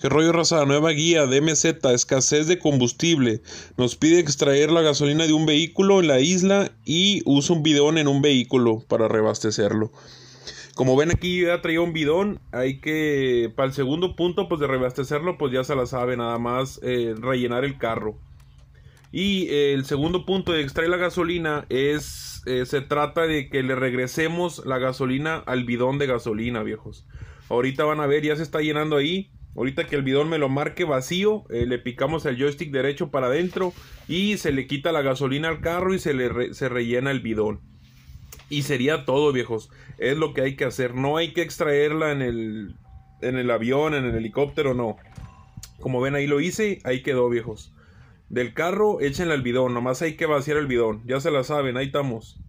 ¿Qué rollo raza? Nueva guía de MZ, escasez de combustible. Nos pide extraer la gasolina de un vehículo en la isla y usa un bidón en un vehículo para reabastecerlo. Como ven aquí ya traía un bidón, hay que, para el segundo punto, pues de reabastecerlo, pues ya se la sabe, nada más eh, rellenar el carro. Y eh, el segundo punto de extraer la gasolina es, eh, se trata de que le regresemos la gasolina al bidón de gasolina, viejos. Ahorita van a ver, ya se está llenando ahí Ahorita que el bidón me lo marque vacío, eh, le picamos el joystick derecho para adentro y se le quita la gasolina al carro y se le se rellena el bidón. Y sería todo, viejos. Es lo que hay que hacer. No hay que extraerla en el, en el avión, en el helicóptero, no. Como ven, ahí lo hice, ahí quedó, viejos. Del carro, échenle al bidón. Nomás hay que vaciar el bidón. Ya se la saben, ahí estamos.